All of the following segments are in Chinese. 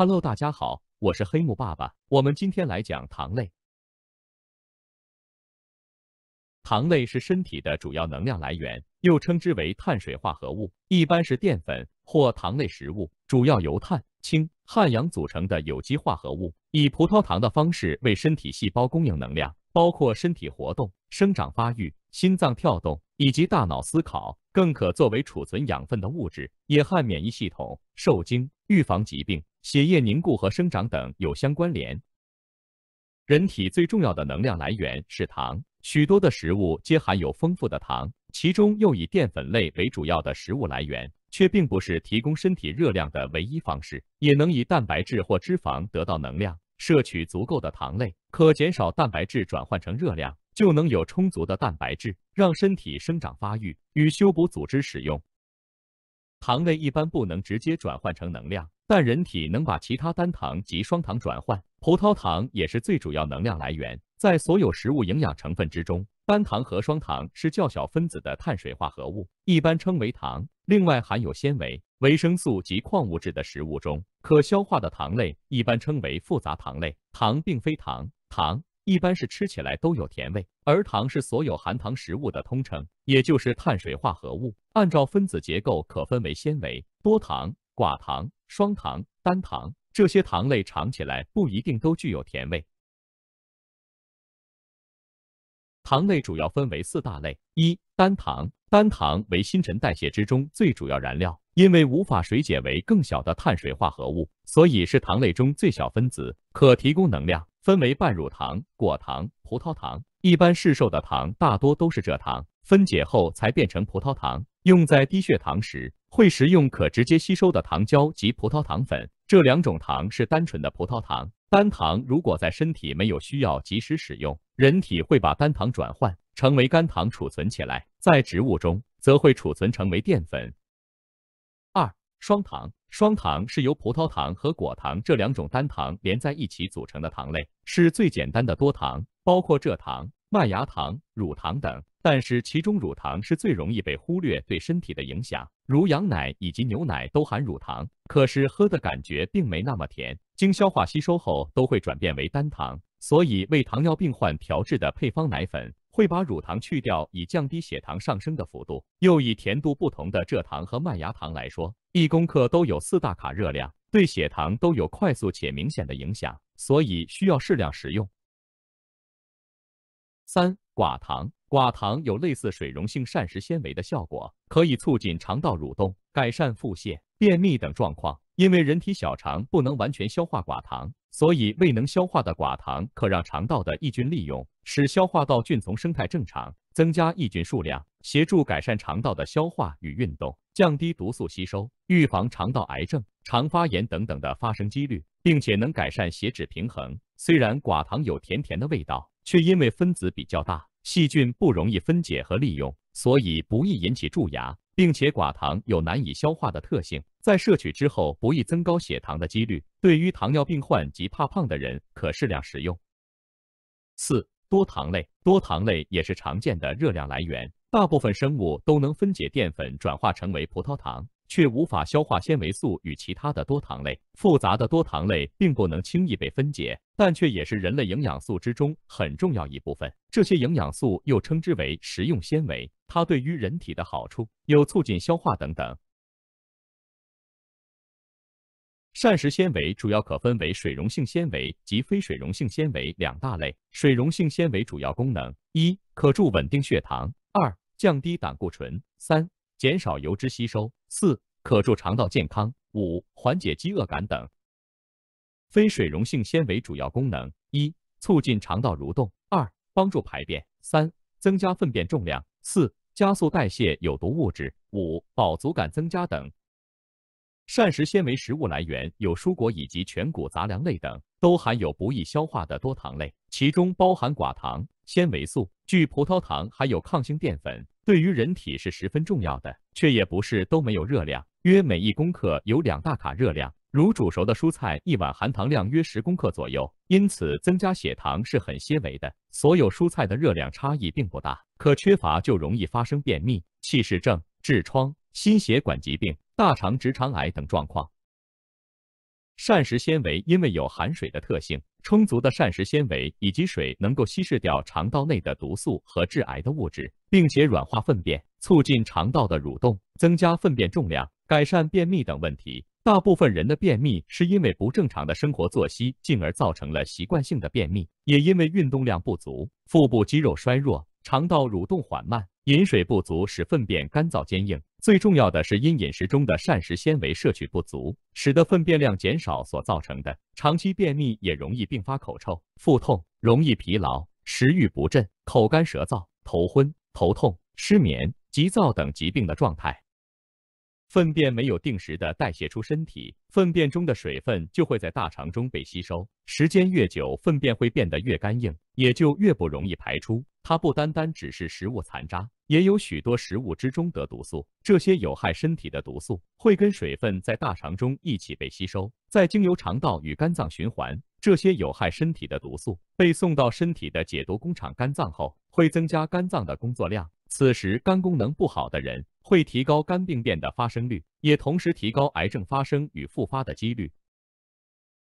Hello，大家好，我是黑木爸爸。我们今天来讲糖类。糖类是身体的主要能量来源，又称之为碳水化合物，一般是淀粉或糖类食物，主要由碳、氢、氧组成的有机化合物，以葡萄糖的方式为身体细胞供应能量，包括身体活动、生长发育、心脏跳动以及大脑思考，更可作为储存养分的物质，也含免疫系统、受精、预防疾病。血液凝固和生长等有相关联。人体最重要的能量来源是糖，许多的食物皆含有丰富的糖，其中又以淀粉类为主要的食物来源，却并不是提供身体热量的唯一方式，也能以蛋白质或脂肪得到能量。摄取足够的糖类，可减少蛋白质转换成热量，就能有充足的蛋白质，让身体生长发育与修补组织使用。糖类一般不能直接转换成能量。但人体能把其他单糖及双糖转换，葡萄糖也是最主要能量来源。在所有食物营养成分之中，单糖和双糖是较小分子的碳水化合物，一般称为糖。另外，含有纤维、维生素及矿物质的食物中，可消化的糖类一般称为复杂糖类。糖并非糖，糖一般是吃起来都有甜味，而糖是所有含糖食物的通称，也就是碳水化合物。按照分子结构可分为纤维、多糖。寡糖、双糖、单糖这些糖类尝起来不一定都具有甜味。糖类主要分为四大类：一、单糖。单糖为新陈代谢之中最主要燃料，因为无法水解为更小的碳水化合物，所以是糖类中最小分子，可提供能量。分为半乳糖、果糖、葡萄糖。一般市售的糖大多都是蔗糖。分解后才变成葡萄糖。用在低血糖时，会食用可直接吸收的糖胶及葡萄糖粉。这两种糖是单纯的葡萄糖单糖。如果在身体没有需要，及时使用，人体会把单糖转换成为干糖储存起来。在植物中，则会储存成为淀粉。二双糖双糖是由葡萄糖和果糖这两种单糖连在一起组成的糖类，是最简单的多糖，包括蔗糖。麦芽糖、乳糖等，但是其中乳糖是最容易被忽略对身体的影响。如羊奶以及牛奶都含乳糖，可是喝的感觉并没那么甜。经消化吸收后都会转变为单糖，所以为糖尿病患调制的配方奶粉会把乳糖去掉，以降低血糖上升的幅度。又以甜度不同的蔗糖和麦芽糖来说，一公克都有四大卡热量，对血糖都有快速且明显的影响，所以需要适量食用。三寡糖，寡糖有类似水溶性膳食纤维的效果，可以促进肠道蠕动，改善腹泻、便秘等状况。因为人体小肠不能完全消化寡糖，所以未能消化的寡糖可让肠道的益菌利用，使消化道菌丛生态正常，增加益菌数量，协助改善肠道的消化与运动，降低毒素吸收，预防肠道癌症、肠发炎等等的发生几率，并且能改善血脂平衡。虽然寡糖有甜甜的味道。却因为分子比较大，细菌不容易分解和利用，所以不易引起蛀牙，并且寡糖有难以消化的特性，在摄取之后不易增高血糖的几率。对于糖尿病患及怕胖的人，可适量食用。四、多糖类多糖类也是常见的热量来源，大部分生物都能分解淀粉转化成为葡萄糖。却无法消化纤维素与其他的多糖类。复杂的多糖类并不能轻易被分解，但却也是人类营养素之中很重要一部分。这些营养素又称之为食用纤维。它对于人体的好处有促进消化等等。膳食纤维主要可分为水溶性纤维及非水溶性纤维两大类。水溶性纤维主要功能：一、可助稳定血糖；二、降低胆固醇；三、减少油脂吸收。四、可助肠道健康；五、缓解饥饿感等。非水溶性纤维主要功能：一、促进肠道蠕动；二、帮助排便；三、增加粪便重量；四、加速代谢有毒物质；五、饱足感增加等。膳食纤维食物来源有蔬果以及全谷杂粮类等，都含有不易消化的多糖类，其中包含寡糖、纤维素、聚葡萄糖，还有抗性淀粉。对于人体是十分重要的，却也不是都没有热量，约每一公克有两大卡热量。如煮熟的蔬菜，一碗含糖量约十公克左右，因此增加血糖是很些微的。所有蔬菜的热量差异并不大，可缺乏就容易发生便秘、气滞症、痔疮、心血管疾病、大肠直肠癌等状况。膳食纤维因为有含水的特性。充足的膳食纤维以及水能够稀释掉肠道内的毒素和致癌的物质，并且软化粪便，促进肠道的蠕动，增加粪便重量，改善便秘等问题。大部分人的便秘是因为不正常的生活作息，进而造成了习惯性的便秘，也因为运动量不足，腹部肌肉衰弱。肠道蠕动缓慢，饮水不足使粪便干燥坚硬，最重要的是因饮食中的膳食纤维摄取不足，使得粪便量减少所造成的。长期便秘也容易并发口臭、腹痛、容易疲劳、食欲不振、口干舌燥、头昏、头痛、失眠、急躁等疾病的状态。粪便没有定时的代谢出身体，粪便中的水分就会在大肠中被吸收，时间越久，粪便会变得越干硬，也就越不容易排出。它不单单只是食物残渣，也有许多食物之中的毒素，这些有害身体的毒素会跟水分在大肠中一起被吸收，再经由肠道与肝脏循环，这些有害身体的毒素被送到身体的解毒工厂肝脏后，会增加肝脏的工作量。此时肝功能不好的人。会提高肝病变的发生率，也同时提高癌症发生与复发的几率。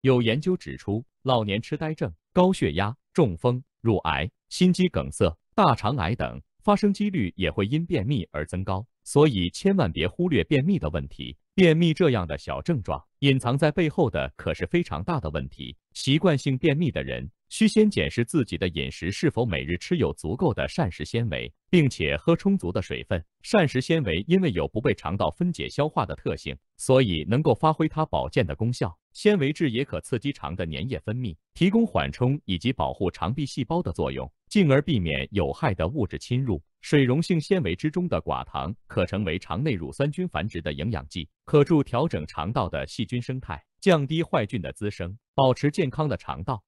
有研究指出，老年痴呆症、高血压、中风、乳癌、心肌梗塞、大肠癌等发生几率也会因便秘而增高。所以千万别忽略便秘的问题。便秘这样的小症状，隐藏在背后的可是非常大的问题。习惯性便秘的人。需先检视自己的饮食是否每日吃有足够的膳食纤维，并且喝充足的水分。膳食纤维因为有不被肠道分解消化的特性，所以能够发挥它保健的功效。纤维质也可刺激肠的粘液分泌，提供缓冲以及保护肠壁细胞的作用，进而避免有害的物质侵入。水溶性纤维之中的寡糖可成为肠内乳酸菌繁殖的营养剂，可助调整肠道的细菌生态，降低坏菌的滋生，保持健康的肠道。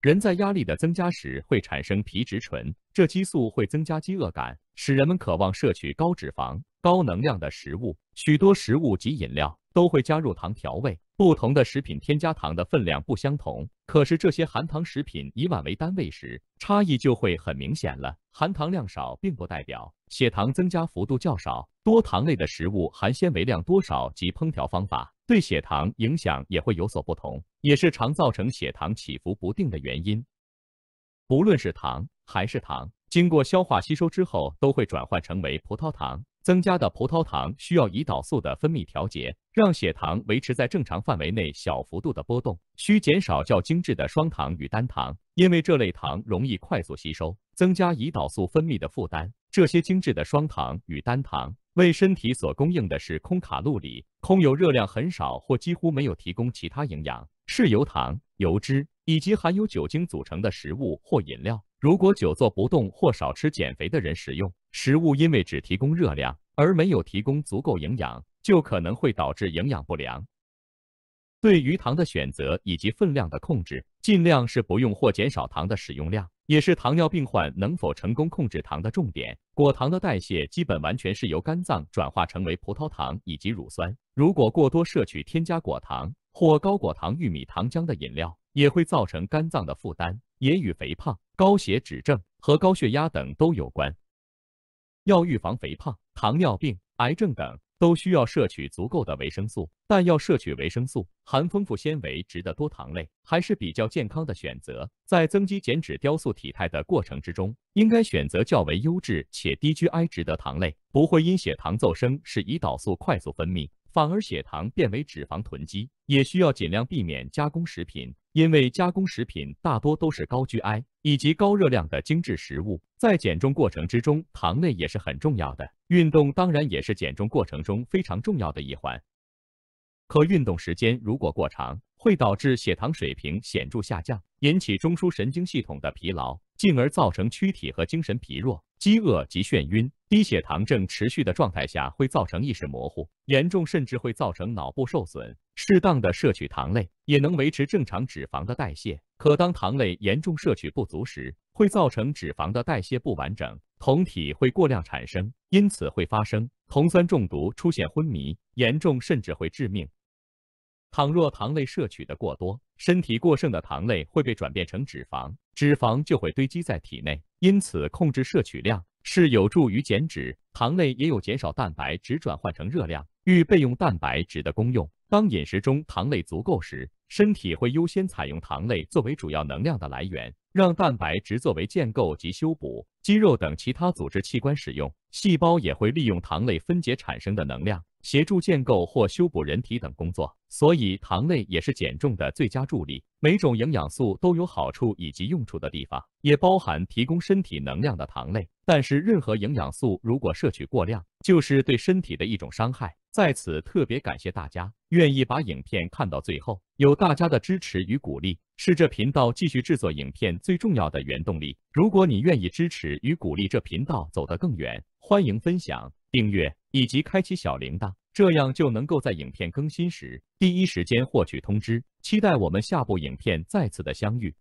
人在压力的增加时会产生皮质醇，这激素会增加饥饿感，使人们渴望摄取高脂肪、高能量的食物。许多食物及饮料都会加入糖调味，不同的食品添加糖的分量不相同。可是这些含糖食品以碗为单位时，差异就会很明显了。含糖量少并不代表血糖增加幅度较少，多糖类的食物含纤维量多少及烹调方法对血糖影响也会有所不同。也是常造成血糖起伏不定的原因。不论是糖还是糖，经过消化吸收之后，都会转换成为葡萄糖。增加的葡萄糖需要胰岛素的分泌调节，让血糖维持在正常范围内小幅度的波动。需减少较精致的双糖与单糖，因为这类糖容易快速吸收，增加胰岛素分泌的负担。这些精致的双糖与单糖为身体所供应的是空卡路里，空有热量很少或几乎没有提供其他营养。是由糖、油脂以及含有酒精组成的食物或饮料。如果久坐不动或少吃减肥的人食用食物，因为只提供热量而没有提供足够营养，就可能会导致营养不良。对鱼糖的选择以及分量的控制，尽量是不用或减少糖的使用量，也是糖尿病患能否成功控制糖的重点。果糖的代谢基本完全是由肝脏转化成为葡萄糖以及乳酸。如果过多摄取添加果糖。或高果糖玉米糖浆的饮料也会造成肝脏的负担，也与肥胖、高血脂症和高血压等都有关。要预防肥胖、糖尿病、癌症等，都需要摄取足够的维生素。但要摄取维生素，含丰富纤维、值得多糖类还是比较健康的选择。在增肌、减脂、雕塑体态的过程之中，应该选择较为优质且低 GI 值的糖类，不会因血糖骤升使胰岛素快速分泌。反而，血糖变为脂肪囤积，也需要尽量避免加工食品，因为加工食品大多都是高 GI 以及高热量的精致食物。在减重过程之中，糖类也是很重要的。运动当然也是减重过程中非常重要的一环，可运动时间如果过长，会导致血糖水平显著下降，引起中枢神经系统的疲劳，进而造成躯体和精神疲弱。饥饿及眩晕、低血糖症持续的状态下会造成意识模糊，严重甚至会造成脑部受损。适当的摄取糖类也能维持正常脂肪的代谢，可当糖类严重摄取不足时，会造成脂肪的代谢不完整，酮体会过量产生，因此会发生酮酸中毒，出现昏迷，严重甚至会致命。倘若糖类摄取的过多，身体过剩的糖类会被转变成脂肪，脂肪就会堆积在体内。因此，控制摄取量是有助于减脂。糖类也有减少蛋白质转换成热量、预备用蛋白质的功用。当饮食中糖类足够时，身体会优先采用糖类作为主要能量的来源，让蛋白质作为建构及修补肌肉等其他组织器官使用。细胞也会利用糖类分解产生的能量，协助建构或修补人体等工作。所以糖类也是减重的最佳助力。每种营养素都有好处以及用处的地方，也包含提供身体能量的糖类。但是任何营养素如果摄取过量，就是对身体的一种伤害。在此特别感谢大家。愿意把影片看到最后，有大家的支持与鼓励，是这频道继续制作影片最重要的原动力。如果你愿意支持与鼓励这频道走得更远，欢迎分享、订阅以及开启小铃铛，这样就能够在影片更新时第一时间获取通知。期待我们下部影片再次的相遇。